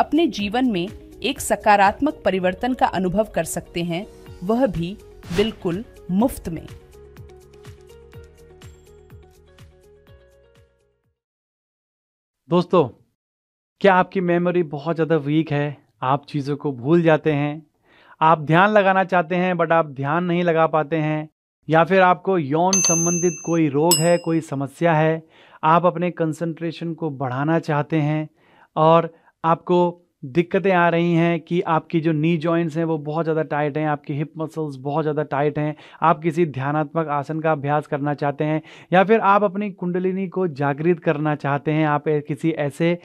अपने जीवन में एक सकारात्मक परिवर्तन का अनुभव कर सकते हैं वह भी बिल्कुल मुफ्त में दोस्तों क्या आपकी मेमोरी बहुत ज़्यादा वीक है आप चीज़ों को भूल जाते हैं आप ध्यान लगाना चाहते हैं बट आप ध्यान नहीं लगा पाते हैं या फिर आपको यौन संबंधित कोई रोग है कोई समस्या है आप अपने कंसंट्रेशन को बढ़ाना चाहते हैं और आपको दिक्कतें आ रही हैं कि आपकी जो नी जॉइंट्स हैं वो बहुत ज़्यादा टाइट हैं आपकी हिप मसल्स बहुत ज़्यादा टाइट हैं आप किसी ध्यानात्मक आसन का अभ्यास करना चाहते हैं या फिर आप अपनी कुंडलिनी को जागृत करना चाहते हैं आप किसी ऐसे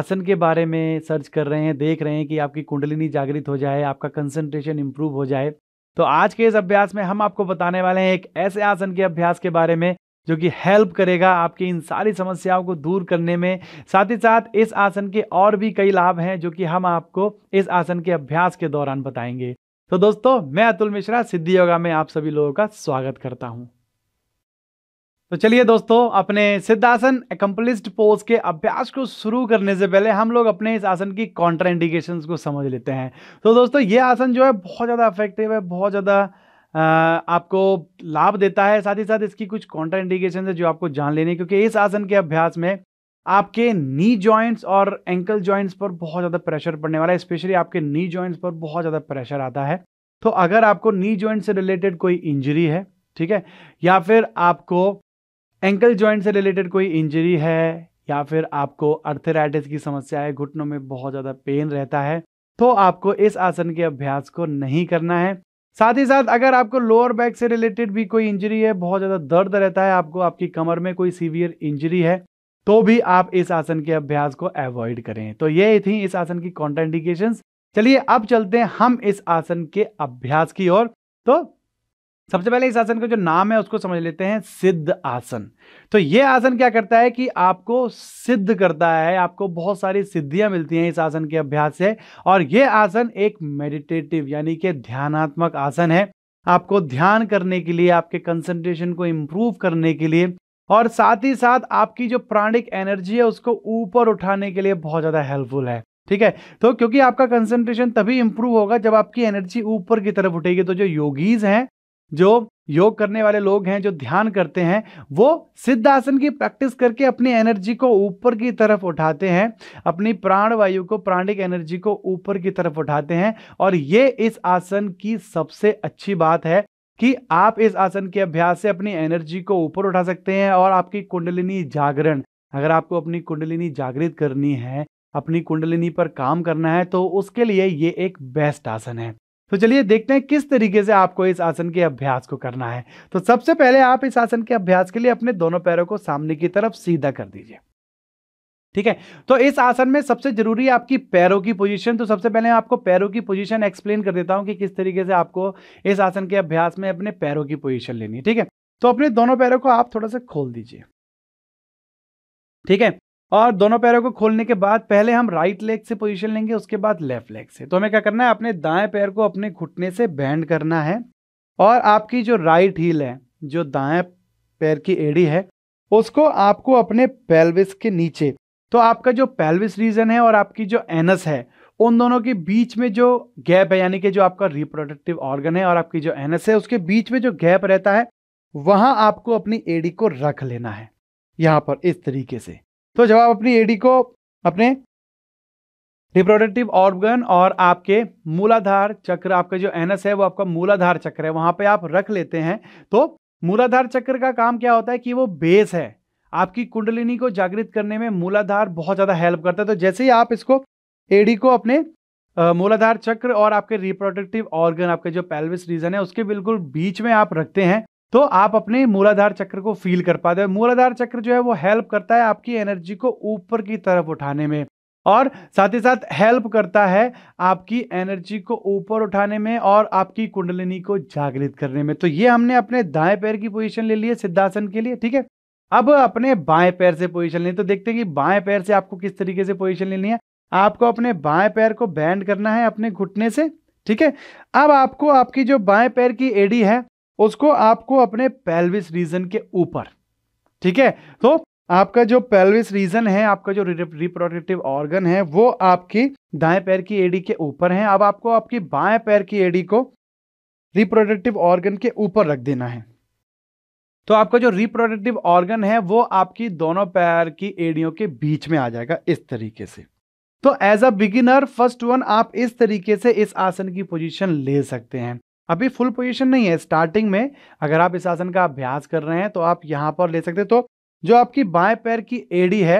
आसन के बारे में सर्च कर रहे हैं देख रहे हैं कि आपकी कुंडलिनी जागृत हो जाए आपका कंसनट्रेशन इम्प्रूव हो जाए तो आज के इस अभ्यास में हम आपको बताने वाले हैं एक ऐसे आसन के अभ्यास के बारे में जो कि हेल्प करेगा आपकी इन सारी समस्याओं को दूर करने में साथ ही साथ इस आसन के और भी कई लाभ हैं जो कि हम आपको इस आसन के अभ्यास के दौरान बताएंगे तो दोस्तों मैं अतुल मिश्रा सिद्धि योगा में आप सभी लोगों का स्वागत करता हूं तो चलिए दोस्तों अपने सिद्धासन एकम्पलिस्ड पोज के अभ्यास को शुरू करने से पहले हम लोग अपने इस आसन की कॉन्ट्राइंडिकेशन को समझ लेते हैं तो दोस्तों ये आसन जो है बहुत ज़्यादा इफेक्टिव है बहुत ज़्यादा आपको लाभ देता है साथ ही साथ इसकी कुछ कॉन्ट्रा इंडिकेशन है जो आपको जान लेने क्योंकि इस आसन के अभ्यास में आपके नी जॉइंट्स और एंकल जॉइंट्स पर बहुत ज़्यादा प्रेशर पड़ने वाला है स्पेशली आपके नी जॉइंट्स पर बहुत ज़्यादा प्रेशर आता है तो अगर आपको नी जॉइंट से रिलेटेड कोई इंजरी है ठीक है या फिर आपको एंकल जॉइंट से रिलेटेड कोई इंजरी है या फिर आपको अर्थराइटिस की समस्या है घुटनों में बहुत ज़्यादा पेन रहता है तो आपको इस आसन के अभ्यास को नहीं करना है साथ ही साथ अगर आपको लोअर बैक से रिलेटेड भी कोई इंजरी है बहुत ज़्यादा दर्द रहता है आपको आपकी कमर में कोई सीवियर इंजरी है तो भी आप इस आसन के अभ्यास को अवॉइड करें तो ये थी इस आसन की कॉन्ट्राइंडिकेशन चलिए अब चलते हैं हम इस आसन के अभ्यास की ओर तो सबसे पहले इस आसन का जो नाम है उसको समझ लेते हैं सिद्ध आसन तो ये आसन क्या करता है कि आपको सिद्ध करता है आपको बहुत सारी सिद्धियां मिलती हैं इस आसन के अभ्यास से और ये आसन एक मेडिटेटिव यानी कि ध्यानात्मक आसन है आपको ध्यान करने के लिए आपके कंसंट्रेशन को इम्प्रूव करने के लिए और साथ ही साथ आपकी जो प्राणिक एनर्जी है उसको ऊपर उठाने के लिए बहुत ज़्यादा हेल्पफुल है ठीक है तो क्योंकि आपका कंसंट्रेशन तभी इंप्रूव होगा जब आपकी एनर्जी ऊपर की तरफ उठेगी तो जो योगीज हैं जो योग करने वाले लोग हैं जो ध्यान करते हैं वो सिद्ध आसन की प्रैक्टिस करके अपनी एनर्जी को ऊपर की तरफ उठाते हैं अपनी प्राण वायु को प्राणिक एनर्जी को ऊपर की तरफ उठाते हैं और ये इस आसन की सबसे अच्छी बात है कि आप इस आसन के अभ्यास से अपनी एनर्जी को ऊपर उठा सकते हैं और आपकी कुंडलिनी जागरण अगर आपको अपनी कुंडलिनी जागृत करनी है अपनी कुंडलिनी पर काम करना है तो उसके लिए ये एक बेस्ट आसन है तो चलिए देखते हैं किस तरीके से आपको इस आसन के अभ्यास को करना है तो सबसे पहले आप इस आसन के अभ्यास के लिए अपने दोनों पैरों को सामने की तरफ सीधा कर दीजिए ठीक है तो इस आसन में सबसे जरूरी है आपकी पैरों की पोजीशन तो सबसे पहले आपको पैरों की पोजीशन एक्सप्लेन कर देता हूं कि किस तरीके से आपको इस आसन के अभ्यास में अपने पैरों की पोजीशन लेनी है ठीक है तो अपने दोनों पैरों को आप थोड़ा सा खोल दीजिए ठीक है और दोनों पैरों को खोलने के बाद पहले हम राइट लेग से पोजीशन लेंगे उसके बाद लेफ्ट लेग से तो हमें क्या करना है अपने दाएं पैर को अपने घुटने से बैंड करना है और आपकी जो राइट हील है जो दाएं पैर की एड़ी है उसको आपको अपने पेल्विस के नीचे तो आपका जो पेल्विस रीजन है और आपकी जो एनस है उन दोनों के बीच में जो गैप है यानी कि जो आपका रिप्रोडक्टिव ऑर्गन है और आपकी जो एनस है उसके बीच में जो गैप रहता है वहां आपको अपनी एड़ी को रख लेना है यहाँ पर इस तरीके से तो जब आप अपनी एडी को अपने रिप्रोडक्टिव ऑर्गन और आपके मूलाधार चक्र आपका जो एनएस है वो आपका मूलाधार चक्र है वहां पे आप रख लेते हैं तो मूलाधार चक्र का काम क्या होता है कि वो बेस है आपकी कुंडलिनी को जागृत करने में मूलाधार बहुत ज़्यादा हेल्प करता है तो जैसे ही आप इसको एडी को अपने मूलाधार चक्र और आपके रिप्रोडक्टिव ऑर्गन आपके जो पेल्विस रीजन है उसके बिल्कुल बीच में आप रखते हैं तो आप अपने मूलाधार चक्र को फील कर पाते हो मूलाधार चक्र जो है वो हेल्प करता है आपकी एनर्जी को ऊपर की तरफ उठाने में और साथ ही साथ हेल्प करता है आपकी एनर्जी को ऊपर उठाने में और आपकी कुंडलिनी को जागृत करने में तो ये हमने अपने दाएं पैर की पोजीशन ले ली है सिद्धासन के लिए ठीक है अब अपने बाएं पैर से पोजीशन लें तो देखते हैं कि बाएं पैर से आपको किस तरीके से पोजीशन लेनी है आपको अपने बाएं पैर को बैंड करना है अपने घुटने से ठीक है अब आपको आपकी जो बाएं पैर की एडी है उसको आपको अपने पेल्विस रीजन के ऊपर ठीक है तो आपका जो पेल्विस रीजन है आपका जो रिप्रोडक्टिव ऑर्गन है वो आपकी दाएं पैर की एडी के ऊपर है अब आपको आपकी बाएं पैर की एडी को रिप्रोडक्टिव ऑर्गन के ऊपर रख देना है तो आपका जो रिप्रोडक्टिव ऑर्गन है वो आपकी दोनों पैर की एडियो के बीच में आ जाएगा इस तरीके से तो as a beginner first one आप इस तरीके से इस आसन की पोजीशन ले सकते हैं अभी फुल पोजीशन नहीं है स्टार्टिंग में अगर आप इस आसन का अभ्यास कर रहे हैं तो आप यहाँ पर ले सकते हैं तो जो आपकी बाएं पैर की एडी है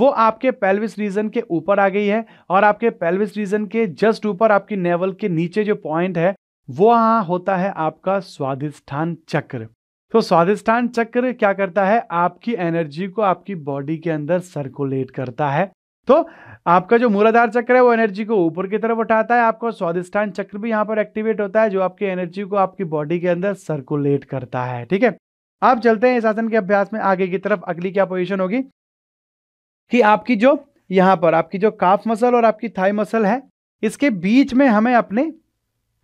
वो आपके पेल्विस रीजन के ऊपर आ गई है और आपके पेल्विस रीजन के जस्ट ऊपर आपकी नेवल के नीचे जो पॉइंट है वो यहाँ होता है आपका स्वादिष्ठान चक्र तो स्वादिष्ठान चक्र क्या करता है आपकी एनर्जी को आपकी बॉडी के अंदर सर्कुलेट करता है तो आपका जो मूलाधार चक्र है वो एनर्जी को ऊपर की तरफ उठाता है आपका स्वादिष्ठान चक्र भी यहाँ पर एक्टिवेट होता है जो आपकी एनर्जी को आपकी बॉडी के अंदर सर्कुलेट करता है ठीक है आप चलते हैं इस आसन के अभ्यास में आगे की तरफ अगली क्या पोजिशन होगी कि आपकी जो यहाँ पर आपकी जो काफ मसल और आपकी थाई मसल है इसके बीच में हमें अपने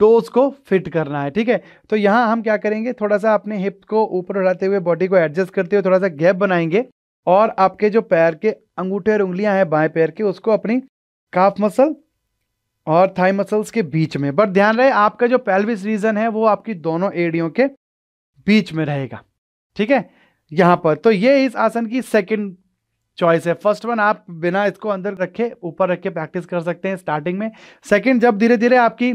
टोज को फिट करना है ठीक है तो यहाँ हम क्या करेंगे थोड़ा सा अपने हिप को ऊपर उठाते हुए बॉडी को एडजस्ट करते हुए थोड़ा सा गैप बनाएंगे और आपके जो पैर के अंगूठे और उंगलियां हैं बाएं पैर के उसको अपनी काफ मसल और थाई मसल्स के बीच में बट ध्यान रहे आपका जो पैल्विस रीजन है वो आपकी दोनों एड़ियों के बीच में रहेगा ठीक है यहां पर तो ये इस आसन की सेकेंड चॉइस है फर्स्ट वन आप बिना इसको अंदर रखे ऊपर रख के प्रैक्टिस कर सकते हैं स्टार्टिंग में सेकेंड जब धीरे धीरे आपकी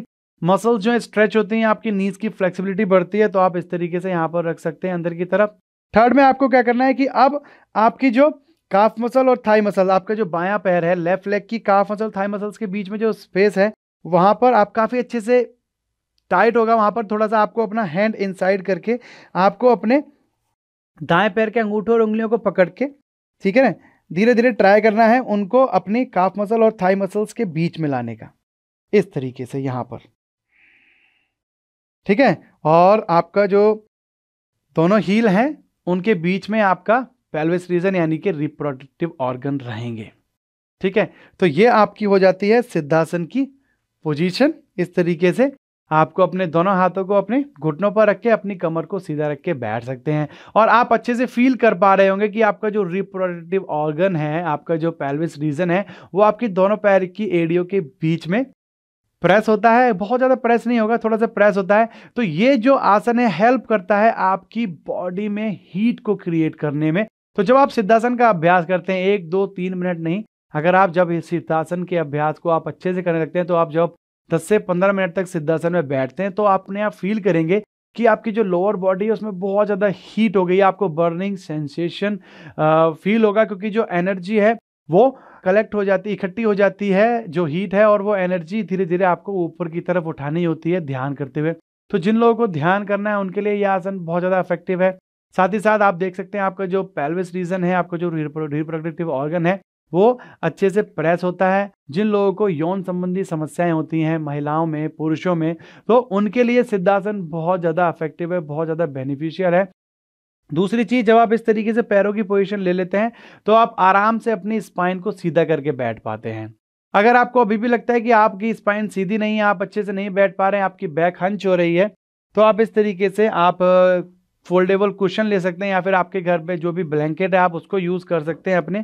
मसल्स जो है स्ट्रेच होती हैं आपकी नीज की फ्लेक्सिबिलिटी बढ़ती है तो आप इस तरीके से यहाँ पर रख सकते हैं अंदर की तरफ थर्ड में आपको क्या करना है कि अब आपकी जो काफ मसल और थाई मसल आपका जो बायां पैर है लेफ्ट लेग की काफ मसल थाई मसल्स के बीच में जो स्पेस है वहां पर आप काफ़ी अच्छे से टाइट होगा वहां पर थोड़ा सा आपको अपना हैंड इनसाइड करके आपको अपने दाएं पैर के अंगूठों और उंगलियों को पकड़ के ठीक है ना धीरे धीरे ट्राई करना है उनको अपनी काफ मसल और थाई मसल्स के बीच में लाने का इस तरीके से यहां पर ठीक है और आपका जो दोनों हील हैं उनके बीच में आपका पेल्विस रीजन यानी कि रिप्रोडक्टिव ऑर्गन रहेंगे ठीक है तो ये आपकी हो जाती है सिद्धासन की पोजीशन इस तरीके से आपको अपने दोनों हाथों को अपने घुटनों पर रख के अपनी कमर को सीधा रख के बैठ सकते हैं और आप अच्छे से फील कर पा रहे होंगे कि आपका जो रिप्रोडक्टिव ऑर्गन है आपका जो पेल्विस रीजन है वो आपकी दोनों पैर की एडियो के बीच में प्रेस होता है बहुत ज़्यादा प्रेस नहीं होगा थोड़ा सा प्रेस होता है तो ये जो आसन है हेल्प करता है आपकी बॉडी में हीट को क्रिएट करने में तो जब आप सिद्धासन का अभ्यास करते हैं एक दो तीन मिनट नहीं अगर आप जब इस सिद्धासन के अभ्यास को आप अच्छे से करने लगते हैं तो आप जब 10 से 15 मिनट तक सिद्धासन में बैठते हैं तो अपने आप फील करेंगे कि आपकी जो लोअर बॉडी है उसमें बहुत ज़्यादा हीट हो गई आपको बर्निंग सेंसेशन फील होगा क्योंकि जो एनर्जी है वो कलेक्ट हो जाती इकट्ठी हो जाती है जो हीट है और वो एनर्जी धीरे धीरे आपको ऊपर की तरफ उठानी होती है ध्यान करते हुए तो जिन लोगों को ध्यान करना है उनके लिए यह आसन बहुत ज़्यादा इफेक्टिव है साथ ही साथ आप देख सकते हैं आपका जो पेल्विस रीजन है आपका जो रिप्रोडक्टिव ऑर्गन है वो अच्छे से प्रेस होता है जिन लोगों को यौन संबंधी समस्याएं होती हैं महिलाओं में पुरुषों में तो उनके लिए सिद्धासन बहुत ज़्यादा अफेक्टिव है बहुत ज़्यादा बेनिफिशियल है दूसरी चीज जब आप इस तरीके से पैरों की पोजीशन ले लेते हैं तो आप आराम से अपनी स्पाइन को सीधा करके बैठ पाते हैं अगर आपको अभी भी लगता है कि आपकी स्पाइन सीधी नहीं है आप अच्छे से नहीं बैठ पा रहे हैं आपकी बैक हंच हो रही है तो आप इस तरीके से आप फोल्डेबल कुशन ले सकते हैं या फिर आपके घर में जो भी ब्लैंकेट है आप उसको यूज़ कर सकते हैं अपने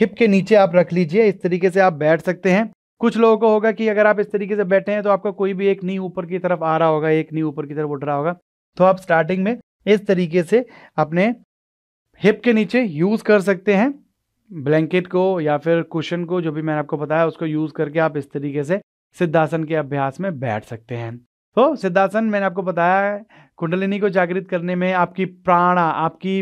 हिप के नीचे आप रख लीजिए इस तरीके से आप बैठ सकते हैं कुछ लोगों को होगा कि अगर आप इस तरीके से बैठे हैं तो आपका कोई भी एक नी ऊपर की तरफ आ रहा होगा एक नी ऊपर की तरफ उठ रहा होगा तो आप स्टार्टिंग में इस तरीके से अपने हिप के नीचे यूज़ कर सकते हैं ब्लैंकेट को या फिर कुशन को जो भी मैंने आपको बताया उसको यूज़ करके आप इस तरीके से सिद्धासन के अभ्यास में बैठ सकते हैं तो सिद्धासन मैंने आपको बताया कुंडलिनी को जागृत करने में आपकी प्राणा आपकी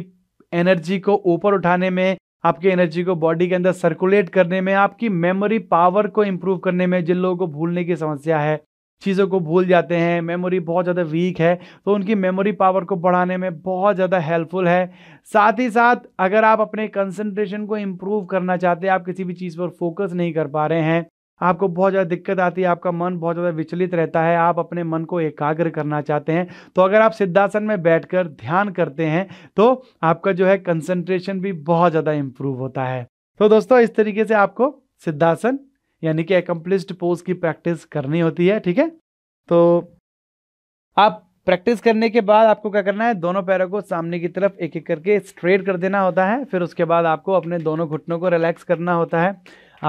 एनर्जी को ऊपर उठाने में आपकी एनर्जी को बॉडी के अंदर सर्कुलेट करने में आपकी मेमोरी पावर को इम्प्रूव करने में जिन लोगों को भूलने की समस्या है चीज़ों को भूल जाते हैं मेमोरी बहुत ज़्यादा वीक है तो उनकी मेमोरी पावर को बढ़ाने में बहुत ज़्यादा हेल्पफुल है साथ ही साथ अगर आप अपने कंसंट्रेशन को इम्प्रूव करना चाहते हैं आप किसी भी चीज़ पर फोकस नहीं कर पा रहे हैं आपको बहुत ज़्यादा दिक्कत आती है आपका मन बहुत ज़्यादा विचलित रहता है आप अपने मन को एकाग्र करना चाहते हैं तो अगर आप सिद्धासन में बैठकर ध्यान करते हैं तो आपका जो है कंसंट्रेशन भी बहुत ज़्यादा इम्प्रूव होता है तो दोस्तों इस तरीके से आपको सिद्धासन यानी कि एकम्प्लिस्ड पोज की प्रैक्टिस करनी होती है ठीक है तो आप प्रैक्टिस करने के बाद आपको क्या करना है दोनों पैरों को सामने की तरफ एक एक करके स्ट्रेट कर देना होता है फिर उसके बाद आपको अपने दोनों घुटनों को रिलैक्स करना होता है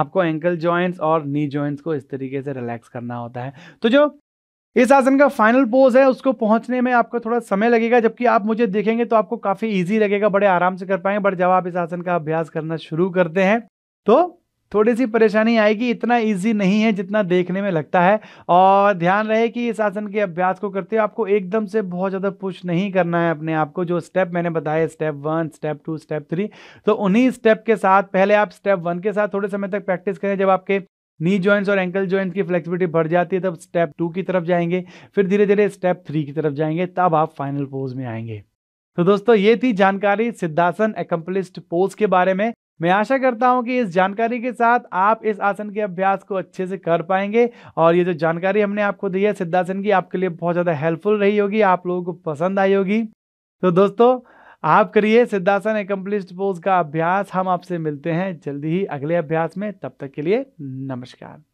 आपको एंकल जॉइंट्स और नी जॉइंट्स को इस तरीके से रिलैक्स करना होता है तो जो इस आसन का फाइनल पोज है उसको पहुंचने में आपको थोड़ा समय लगेगा जबकि आप मुझे देखेंगे तो आपको काफ़ी ईजी लगेगा बड़े आराम से कर पाएंगे बट जब आप इस आसन का अभ्यास करना शुरू करते हैं तो थोड़ी सी परेशानी आएगी इतना इजी नहीं है जितना देखने में लगता है और ध्यान रहे कि इस आसन के अभ्यास को करते हुए आपको एकदम से बहुत ज़्यादा पुश नहीं करना है अपने आप को जो स्टेप मैंने बताया step one step two step three तो उन्हीं स्टेप के साथ पहले आप स्टेप वन के साथ थोड़े समय तक प्रैक्टिस करें जब आपके नी जॉइंट्स और एंकल जॉइंट्स की फ्लेक्सिबिलिटी बढ़ जाती है तब स्टेप टू की तरफ जाएंगे फिर धीरे धीरे स्टेप थ्री की तरफ जाएंगे तब आप फाइनल पोज में आएंगे तो दोस्तों ये थी जानकारी सिद्धासन एकम्पलिस्ड पोज के बारे में मैं आशा करता हूं कि इस जानकारी के साथ आप इस आसन के अभ्यास को अच्छे से कर पाएंगे और ये जो जानकारी हमने आपको दी है सिद्धासन की आपके लिए बहुत ज़्यादा हेल्पफुल रही होगी आप लोगों को पसंद आई होगी तो दोस्तों आप करिए सिद्धासन एकम्प्लिस्ट पोज का अभ्यास हम आपसे मिलते हैं जल्दी ही अगले अभ्यास में तब तक के लिए नमस्कार